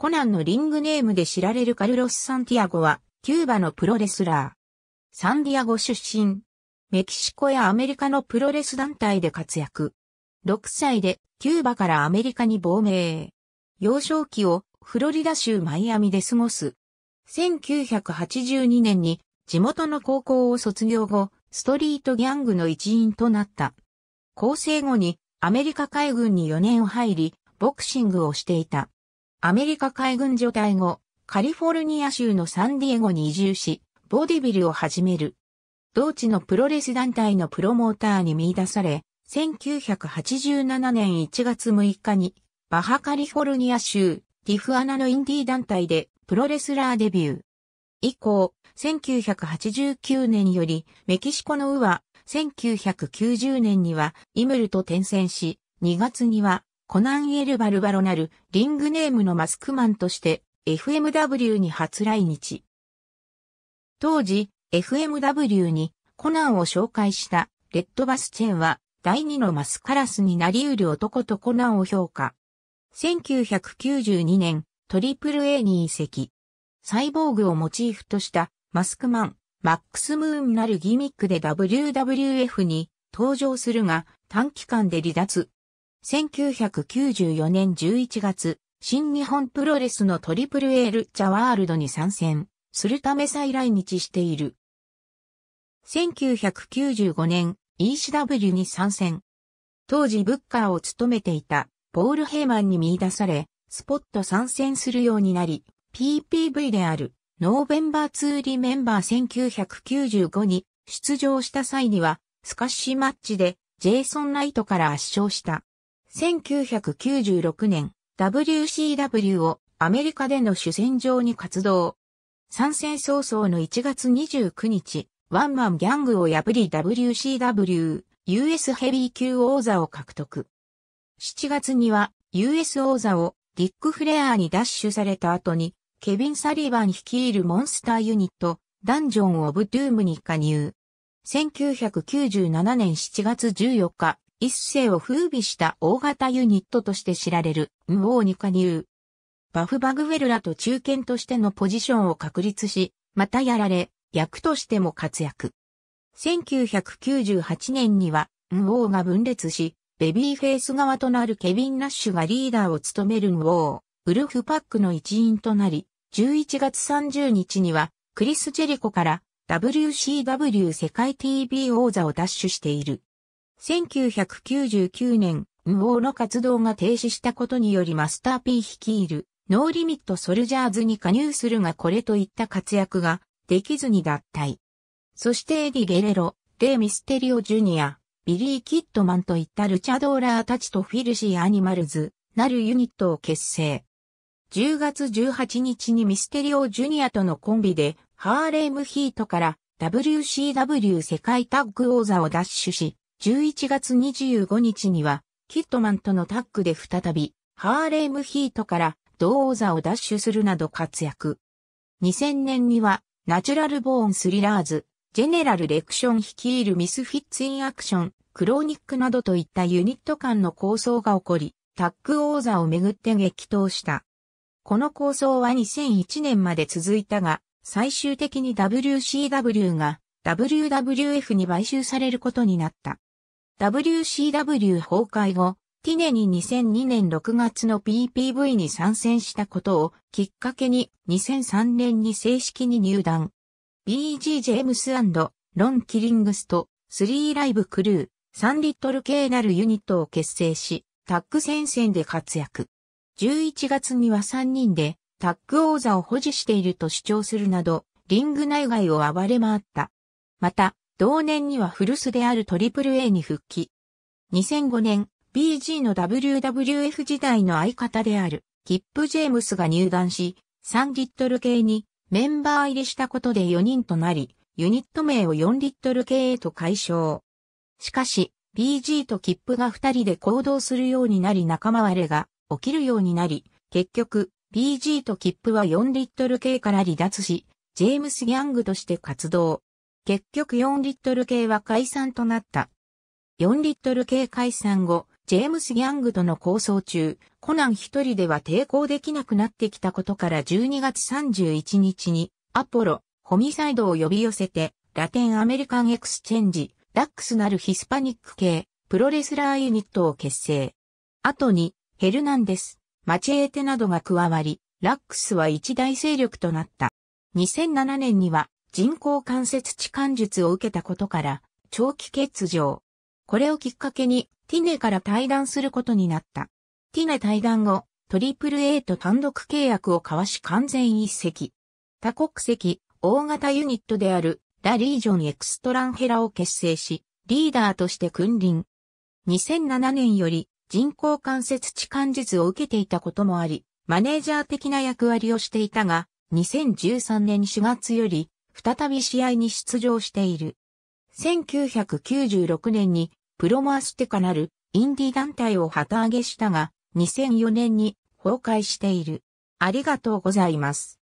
コナンのリングネームで知られるカルロス・サンティアゴは、キューバのプロレスラー。サンディアゴ出身。メキシコやアメリカのプロレス団体で活躍。6歳で、キューバからアメリカに亡命。幼少期を、フロリダ州マイアミで過ごす。1982年に、地元の高校を卒業後、ストリートギャングの一員となった。構成後に、アメリカ海軍に4年を入り、ボクシングをしていた。アメリカ海軍除隊後、カリフォルニア州のサンディエゴに移住し、ボディビルを始める。同地のプロレス団体のプロモーターに見出され、1987年1月6日に、バハカリフォルニア州、ティフアナのインディー団体でプロレスラーデビュー。以降、1989年よりメキシコのウア、1990年にはイムルと転戦し、2月にはコナン・エル・バルバロなるリングネームのマスクマンとして FMW に初来日。当時、FMW にコナンを紹介したレッドバスチェンは第二のマスカラスになり得る男とコナンを評価。1992年、トリプル a に移籍。サイボーグをモチーフとしたマスクマン、マックスムーンなるギミックで WWF に登場するが短期間で離脱。1994年11月、新日本プロレスのトリプル A ルッチャワールドに参戦するため再来日している。1995年 ECW に参戦。当時ブッカーを務めていたポール・ヘイマンに見出され、スポット参戦するようになり、PPV であるノーベンバーツーリメンバー1995に出場した際にはスカッシュマッチでジェイソン・ナイトから圧勝した。1996年、WCW をアメリカでの主戦場に活動。参戦早々の1月29日、ワンマンギャングを破り WCW、US ヘビー級王座を獲得。7月には、US 王座をディック・フレアーに奪取された後に、ケビン・サリバン率いるモンスターユニット、ダンジョン・オブ・ドゥームに加入。1997年7月14日、一世を風靡した大型ユニットとして知られる、ムオーに加入。バフバグウェルらと中堅としてのポジションを確立し、またやられ、役としても活躍。1998年には、ムオーが分裂し、ベビーフェイス側となるケビン・ナッシュがリーダーを務めるムオー、ウルフパックの一員となり、11月30日には、クリス・ジェリコから WCW 世界 TV 王座を奪取している。1999年、無王の活動が停止したことによりマスター P 率いる、ノーリミットソルジャーズに加入するがこれといった活躍ができずに脱退。そしてエディ・ゲレロ、レイ・ミステリオ・ジュニア、ビリー・キットマンといったルチャドーラーたちとフィルシー・アニマルズ、なるユニットを結成。10月18日にミステリオ・ジュニアとのコンビで、ハーレーム・ヒートから WCW 世界タッグ王座を奪取し、11月25日には、キットマンとのタッグで再び、ハーレームヒートから同王座を奪取するなど活躍。2000年には、ナチュラルボーンスリラーズ、ジェネラルレクション率いるミスフィッツインアクション、クローニックなどといったユニット間の構想が起こり、タッグ王座をめぐって激闘した。この構想は2001年まで続いたが、最終的に WCW が WWF に買収されることになった。WCW 崩壊後、ティネに2002年6月の PPV に参戦したことをきっかけに2003年に正式に入団。BG ジェームスロン・キリングスと3ライブクルー、3リットル系なるユニットを結成し、タッグ戦線で活躍。11月には3人でタッグ王座を保持していると主張するなど、リング内外を暴れ回った。また、同年には古巣である AAA に復帰。2005年、BG の WWF 時代の相方である、キップ・ジェームスが入団し、3リットル系にメンバー入りしたことで4人となり、ユニット名を4リットル系へと解消。しかし、BG とキップが2人で行動するようになり仲間割れが起きるようになり、結局、BG とキップは4リットル系から離脱し、ジェームス・ギャングとして活動。結局4リットル系は解散となった。4リットル系解散後、ジェームス・ギャングとの抗争中、コナン一人では抵抗できなくなってきたことから12月31日に、アポロ、ホミサイドを呼び寄せて、ラテンアメリカンエクスチェンジ、ダックスなるヒスパニック系、プロレスラーユニットを結成。後に、ヘルナンデス、マチエーテなどが加わり、ラックスは一大勢力となった。2007年には、人工関節置換術を受けたことから、長期欠場。これをきっかけに、ティネから退団することになった。ティネ退団後、トリプル A と単独契約を交わし完全一席。多国籍、大型ユニットである、ラリージョンエクストランヘラを結成し、リーダーとして君臨。2007年より人工関節置換術を受けていたこともあり、マネージャー的な役割をしていたが、2013年4月より再び試合に出場している。1996年にプロマステカなるインディ団体を旗揚げしたが、2004年に崩壊している。ありがとうございます。